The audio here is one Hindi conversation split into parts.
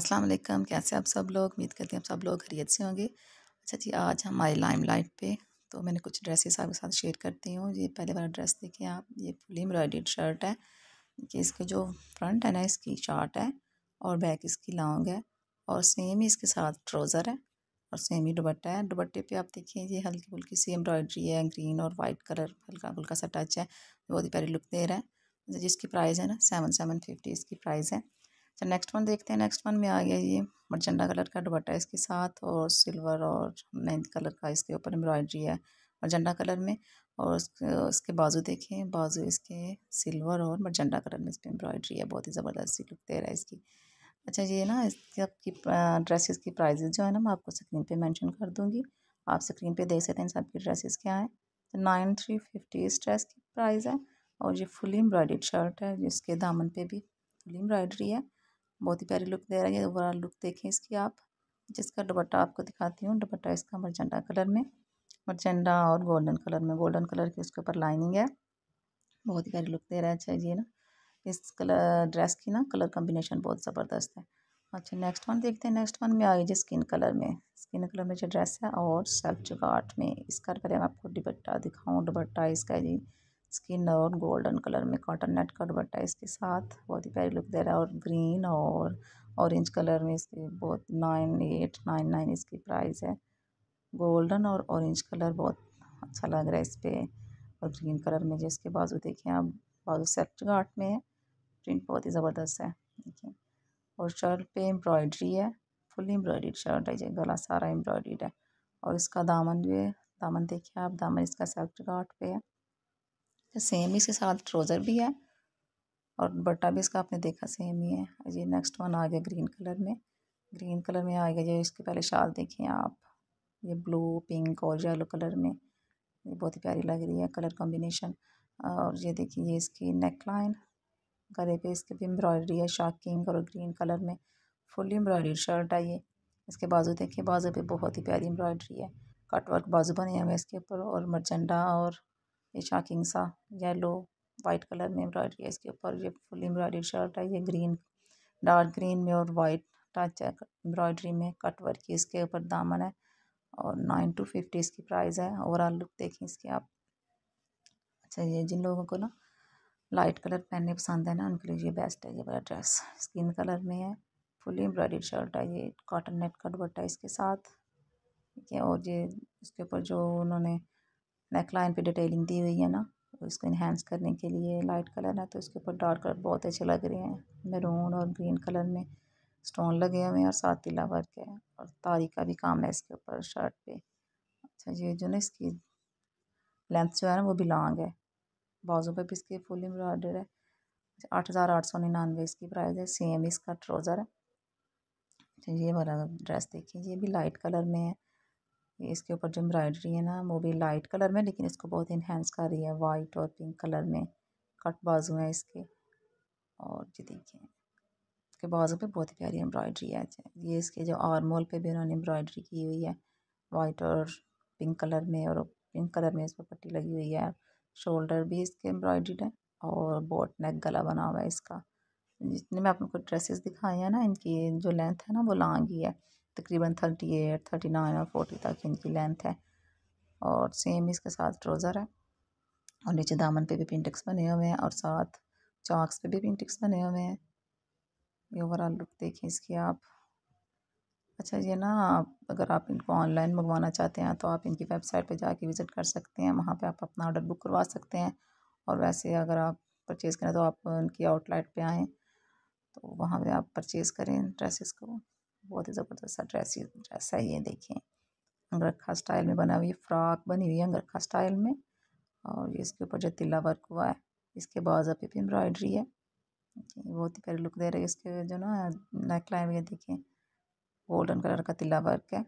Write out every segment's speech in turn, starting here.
अस्सलाम वालेकुम कैसे आप सब लोग उम्मीद करते हैं आप सब लोग खरीद से होंगे अच्छा जी आज हमारे लाइम लाइट पर तो मैंने कुछ ड्रेसेस आपके साथ शेयर करती हूँ ये पहले वाला ड्रेस देखिए आप ये फुल एम्ब्रॉयड शर्ट है कि इसके जो फ्रंट है ना इसकी शॉर्ट है और बैक इसकी लॉन्ग है और सेम ही इसके साथ ट्राउज़र है और सेम ही दुपट्टा है दुपट्टे पे आप देखिए ये हल्की फुल्की सी एम्ब्रॉयडरी है ग्रीन और वाइट कलर हल्का फुल्का सा टच है बहुत ही प्यारी लुक दे रहा है अच्छा, जिसकी प्राइस है ना सेवन सेवन फिफ्टी इसकी प्राइस है फिर नेक्स्ट वन देखते हैं नेक्स्ट वन में आ गया ये मरजंडा कलर का दुबट्टा इसके साथ और सिल्वर और मेहंद कलर का इसके ऊपर एम्ब्रॉयडरी है मरजंडा कलर में और इसके बाजू देखें बाजू इसके सिल्वर और मरजंडा कलर में इस पर एम्ब्रॉयडरी है बहुत ही ज़बरदस्त लुक दे रहा है इसकी अच्छा ये ना इसकी आपकी ड्रेसेस की प्राइजेज जो है ना मैं आपको स्क्रीन पर मैंशन कर दूँगी आप स्क्रीन पर देख सकते हैं सबकी ड्रेसेस क्या हैं तो नाइन थ्री फिफ्टी इस ड्रेस की प्राइस है और ये फुली एम्ब्रॉयड शर्ट है जिसके दामन पे भी फुली एम्ब्रॉयडरी है बहुत ही प्यारी लुक दे रही है ओवरऑल लुक देखें इसकी आप जिसका दुपट्टा आपको दिखाती हूँ दुपट्टा इसका मरजेंडा कलर में मरजेंडा और गोल्डन कलर में गोल्डन कलर की उसके ऊपर लाइनिंग है बहुत ही प्यारी लुक दे रहा है अच्छा ये ना इस कलर ड्रेस की ना कलर कम्बिनेशन बहुत ज़बरदस्त है अच्छा नेक्स्ट वन देखते हैं नेक्स्ट वन में आ गई जी स्किन कलर में स्किन कलर में जो ड्रेस है और सेल्फ जगाट में इसका पहले मैं आपको दुपट्टा दिखाऊँ दुपट्टा इसका जी स्किन और गोल्डन कलर में कॉटन नेट का दुपट्टा इसके साथ बहुत ही प्यारी लुक दे रहा है और ग्रीन और ऑरेंज कलर में इसकी बहुत नाइन एट नाइन नाइन इसकी प्राइस है गोल्डन और ऑरेंज कलर बहुत अच्छा लग रहा है इस पर और ग्रीन कलर में जिसके बाजू देखें आप बाजू सेफ्ट गार्ट में है प्रिंट बहुत ही ज़बरदस्त है देखिए और शर्ट पे एम्ब्रॉयडरी है फुल एम्ब्रॉयड शर्ट है ये गला सारा एम्ब्रॉयड है और इसका दामन भी है दामन देखिए आप दामन इसका सेफ्ट गार्ट पे है सेम इसके साथ ट्रोज़र भी है और बट्टा भी इसका आपने देखा सेम ही है ये नेक्स्ट वन आ गया ग्रीन कलर में ग्रीन कलर में आ गया ये इसके पहले शाल देखें आप ये ब्लू पिंक और येलो कलर में ये बहुत ही प्यारी लग रही है कलर कॉम्बिनेशन और ये देखिए ये इसकी नेक लाइन गले पे इसके भी एम्ब्रॉयडरी है शॉकिंग और ग्रीन कलर में फुल एम्ब्रॉयडरी शर्ट है ये इसके बाजू देखिए बाजू पे बहुत ही प्यारी एम्ब्रॉयडरी है कटवर्क बाजू बने हुए इसके ऊपर और मरचंडा और ये शॉकिंग सा येलो वाइट कलर में एम्ब्रॉयडरी है इसके ऊपर ये फुल एम्ब्रॉयडरी शर्ट है ये ग्रीन डार्क ग्रीन में और वाइट टच है एम्ब्रॉयडरी में कट वर्क की इसके ऊपर दामन है और नाइन टू फिफ्टी इसकी प्राइस है ओवरऑल लुक देखें इसके आप अच्छा ये जिन लोगों को ना लाइट कलर पहनने पसंद है ना उनके लिए ये बेस्ट है ये वाला ड्रेस स्किन कलर में है फुल एम्ब्रॉयडरी शर्ट है ये कॉटन नेट का है इसके साथ ठीक है और ये इसके ऊपर जो उन्होंने नेकलाइन पे डिटेलिंग दी हुई है ना इसको इन्हेंस करने के लिए लाइट कलर है तो इसके ऊपर डार्क कलर बहुत अच्छे लग रहे हैं मेरून और ग्रीन कलर में स्टोन लगे हुए हैं और साथ तिला वर्क है और तारी का भी काम है इसके ऊपर शर्ट पे अच्छा ये जो ना इसकी लेंथ जो है ना वो भी लॉन्ग है बाजू पे भी इसकी फुल एम्ब्रॉयडर है आठ हज़ार आठ सौ निन्यानवे इसकी प्राइस है सेम इसका ट्रोज़र है अच्छा ये वाला ड्रेस देखिए ये भी लाइट कलर में है इसके ऊपर जो एम्ब्रॉयडरी है ना वो भी लाइट कलर में लेकिन इसको बहुत इन्हेंस कर रही है वाइट और पिंक कलर में कट बाजू हैं इसके और ये देखिए इसके बाजू पे बहुत ही प्यारी एम्ब्रॉयडरी है ये इसके जो आर्मोल पे भी उन्होंने एम्ब्रॉयडरी की हुई है वाइट और पिंक कलर में और पिंक कलर में इस पर पट्टी लगी हुई है शोल्डर भी इसके एम्ब्रॉयड्रीड है और बोट नेक गला बना हुआ है इसका जितने मैं आपको ड्रेसेस दिखाई है ना इनकी जो लेंथ है ना वो लांग ही है तकरीबन थर्टी एट थर्टी नाइन और फोर्टी तक इनकी लेंथ है और सेम इसके साथ ट्रोज़र है और नीचे दामन पे भी पिंटिक्स बने हुए हैं और साथ चॉक्स पे भी पिंटिक्स बने हुए हैं ये ओवरऑल लुक देखें इसकी आप अच्छा ये ना आप अगर आप इनको ऑनलाइन मंगवाना चाहते हैं तो आप इनकी वेबसाइट पे जाके विज़िट कर सकते हैं वहाँ पे आप अपना ऑर्डर बुक करवा सकते हैं और वैसे अगर आप परचेज़ करें तो आप इनकी आउटलेट पे आएँ तो वहाँ पे आप परचेज़ करें ड्रेसेस को बहुत ही ज़बरदस्त सा ड्रेस ड्रेस है ये देखें अंगरखा स्टाइल में बना हुई है फ्रॉक बनी हुई है अंगरखा स्टाइल में और इसके ऊपर जो तिला वर्क हुआ है इसके बाजा पे भी एम्ब्रॉयडरी है बहुत ही प्यारी लुक दे रही है इसके जो ना नेक लाइन में देखें गोल्डन कलर का तिला वर्क है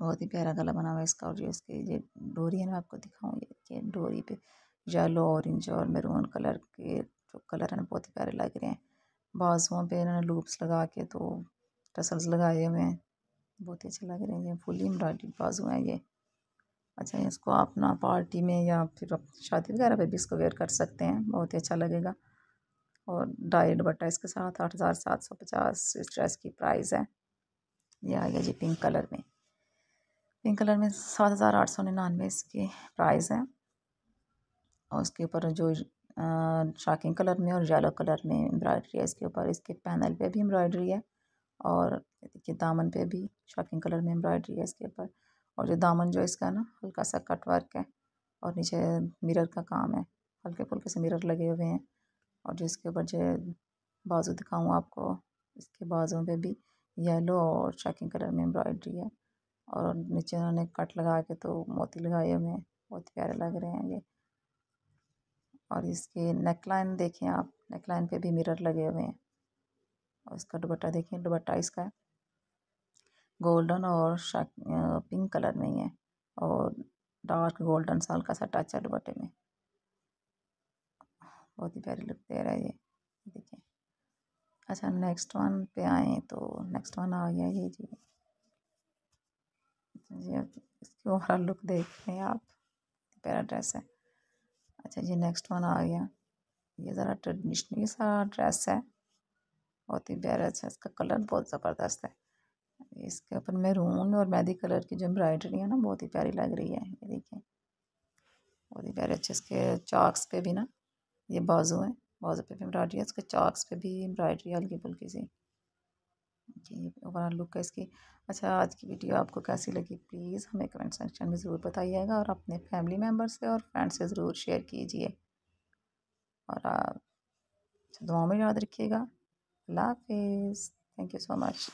बहुत ही प्यारा गला बना हुआ है इसका और जो इसकी ये डोरी है ना आपको दिखाऊँ ये डोरी पे येलो ऑरेंज और मेरून कलर के जो कलर है बहुत ही प्यारे लग रहे हैं बाजुओं पे इन्होंने लूप्स लगा के तो टसल्स लगाए हुए हैं बहुत ही अच्छे लग रहे हैं फुली एम्ब्रॉयडरी बाजू हैं ये अच्छा इसको आप ना पार्टी में या फिर शादी वगैरह पे भी इसको वेयर कर सकते हैं बहुत ही अच्छा लगेगा और डाई दुपट्टा इसके साथ आठ हज़ार सात सौ पचास इस ड्रेस की प्राइस है ये आ गया जी पिंक कलर में पिंक कलर में सात हज़ार आठ सौ निन्यानवे इसकी प्राइस है और उसके ऊपर जो शाकिंग कलर में और येलो कलर में एम्ब्रॉयडरी है इसके ऊपर इसके पैनल पे भी एम्ब्रॉयडरी है और देखिए दामन पे भी शॉकिंग कलर में एम्ब्रॉयडरी है इसके ऊपर और जो दामन जो इसका ना हल्का सा कट वर्क है और नीचे मिरर का काम है हल्के फुल्के से मिरर लगे हुए हैं और जो इसके ऊपर जो बाजू दिखाऊँ आपको इसके बाजू पे भी येलो और शॉकिंग कलर में एम्ब्रॉयडरी है और नीचे उन्होंने कट लगा के तो मोती लगाए हुए हैं बहुत प्यारे लग रहे हैं ये और इसके नेक लाइन देखें आप नेक लाइन पे भी मिरर लगे हुए हैं और इसका दुबट्टा देखिए दुबट्टा इसका गोल्डन और पिंक कलर में ही है और डार्क गोल्डन सा हल्का सा टच है दुबट्टे में बहुत ही प्यारी लुक दे रहा है ये देखिए अच्छा नेक्स्ट वन पे आए तो नेक्स्ट वन आ गया ये जी जी इसकी ओवरऑल लुक देख रहे हैं आप प्यारा ड्रेस है अच्छा जी नेक्स्ट वन आ गया ये ज़रा ट्रेडिशनल सा ड्रेस है बहुत ही प्यारा सा इसका कलर बहुत ज़बरदस्त है इसके ऊपर मैरून और मैदी कलर की जो एम्ब्रॉयडरी है ना बहुत ही प्यारी लग रही है ये देखिए बहुत ही प्यारे अच्छे इसके चॉक्स पे भी ना ये बाजू हैं बाजू पे भी एम्ब्रॉयडरी है इसके चॉक्स पे भी एम्ब्रॉयडरी हल्की फुल्की सी ये ओवरऑल लुक है इसकी अच्छा आज की वीडियो आपको कैसी लगी प्लीज़ हमें कमेंट सेक्शन में ज़रूर बताइएगा और अपने फैमिली मेम्बर से और फ्रेंड से ज़रूर शेयर कीजिए और दुआओं में याद रखिएगा Love is. Thank you so much.